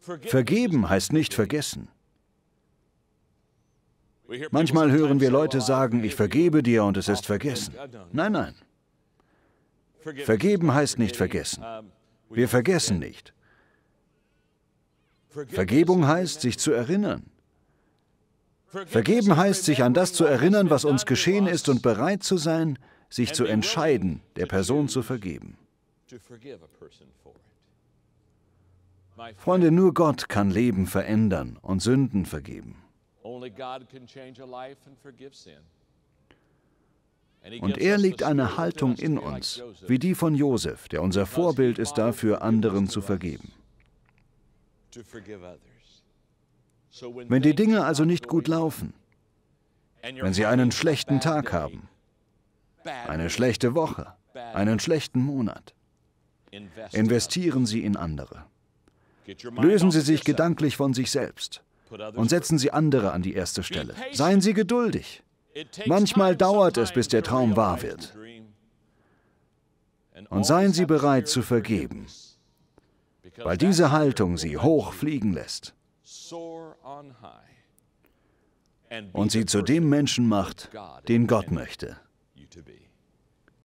Vergeben heißt nicht vergessen. Manchmal hören wir Leute sagen, ich vergebe dir und es ist vergessen. Nein, nein. Vergeben heißt nicht vergessen. Wir vergessen nicht. Vergebung heißt, sich zu erinnern. Vergeben heißt, sich an das zu erinnern, was uns geschehen ist und bereit zu sein, sich zu entscheiden, der Person zu vergeben. Freunde, nur Gott kann Leben verändern und Sünden vergeben. Und er legt eine Haltung in uns, wie die von Josef, der unser Vorbild ist dafür, anderen zu vergeben. Wenn die Dinge also nicht gut laufen, wenn sie einen schlechten Tag haben, eine schlechte Woche, einen schlechten Monat, investieren sie in andere. Lösen Sie sich gedanklich von sich selbst und setzen Sie andere an die erste Stelle. Seien Sie geduldig. Manchmal dauert es, bis der Traum wahr wird. Und seien Sie bereit zu vergeben, weil diese Haltung Sie hoch fliegen lässt und Sie zu dem Menschen macht, den Gott möchte.